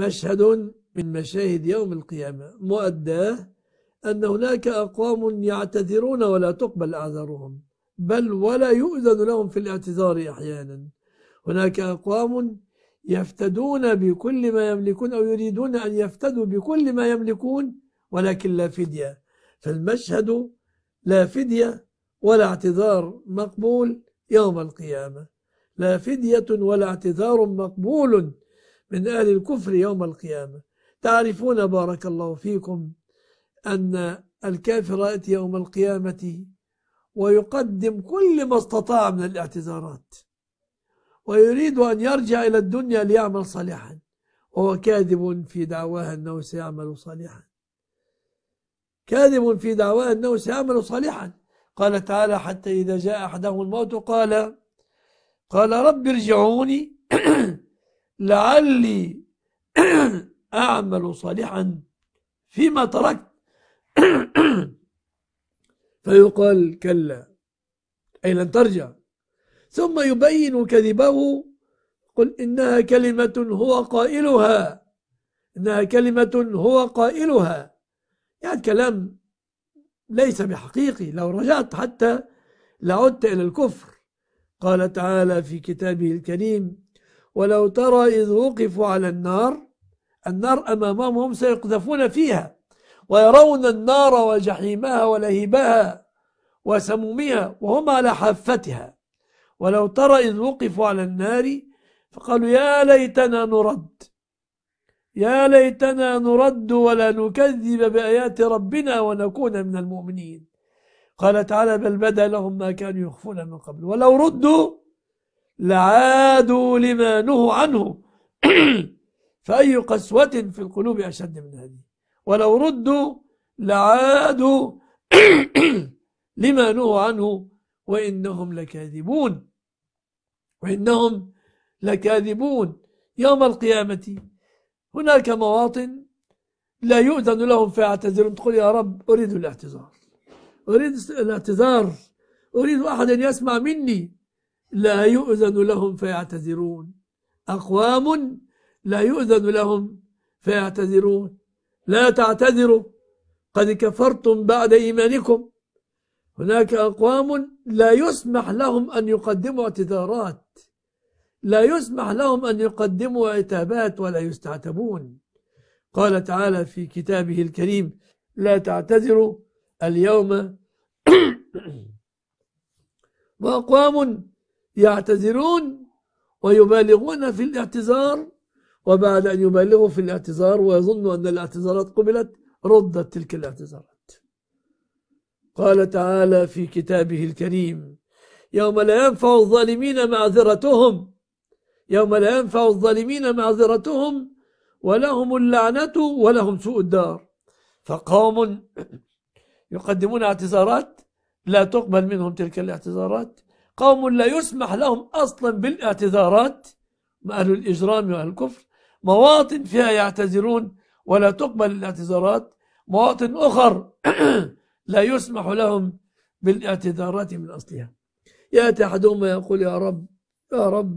مشهد من مشاهد يوم القيامة مؤداه أن هناك أقوام يعتذرون ولا تقبل أعذارهم بل ولا يؤذن لهم في الاعتذار أحيانا هناك أقوام يفتدون بكل ما يملكون أو يريدون أن يفتدوا بكل ما يملكون ولكن لا فدية فالمشهد لا فدية ولا اعتذار مقبول يوم القيامة لا فدية ولا اعتذار مقبول من أهل الكفر يوم القيامة تعرفون بارك الله فيكم أن الكافر يأتي يوم القيامة ويقدم كل ما استطاع من الاعتذارات ويريد أن يرجع إلى الدنيا ليعمل صالحا وهو كاذب في دعواه أنه سيعمل صالحا كاذب في دعواه أنه سيعمل صالحا قال تعالى حتى إذا جاء أحدهم الموت قال قال رب ارجعوني لعلي أعمل صالحا فيما تركت فيقال كلا أي لن ترجع ثم يبين كذبه قل إنها كلمة هو قائلها إنها كلمة هو قائلها يعني كلام ليس بحقيقي لو رجعت حتى لعدت إلى الكفر قال تعالى في كتابه الكريم ولو ترى إذ وقفوا على النار النار أمامهم سيقذفون فيها ويرون النار وجحيمها ولهبها وسمومها وهم على حافتها ولو ترى إذ وقفوا على النار فقالوا يا ليتنا نرد يا ليتنا نرد ولا نكذب بآيات ربنا ونكون من المؤمنين قال تعالى بل بدا لهم ما كانوا يخفون من قبل ولو ردوا لعادوا لما نهوا عنه فأي قسوة في القلوب أشد من هذه ولو ردوا لعادوا لما نهوا عنه وإنهم لكاذبون وإنهم لكاذبون يوم القيامة هناك مواطن لا يؤذن لهم فيعتذرون تقول يا رب أريد الاعتذار أريد الاعتذار أريد أحد أن يسمع مني لا يؤذن لهم فيعتذرون أقوام لا يؤذن لهم فيعتذرون لا تعتذروا قد كفرتم بعد إيمانكم هناك أقوام لا يسمح لهم أن يقدموا اعتذارات لا يسمح لهم أن يقدموا عتابات ولا يستعتبون قال تعالى في كتابه الكريم لا تعتذروا اليوم وأقوام يعتذرون ويبالغون في الاعتذار وبعد أن يبالغوا في الاعتذار ويظنوا أن الاعتذارات قبلت ردت تلك الاعتذارات قال تعالى في كتابه الكريم يوم لا ينفع الظالمين معذرتهم يوم لا ينفع الظالمين معذرتهم ولهم اللعنة ولهم سوء الدار فقوم يقدمون اعتذارات لا تقبل منهم تلك الاعتذارات قوم لا يسمح لهم أصلا بالاعتذارات أهل الإجرام وأهل الكفر مواطن فيها يعتذرون ولا تقبل الاعتذارات مواطن أخر لا يسمح لهم بالاعتذارات من أصلها يأتي أحدهم يقول يا رب يا رب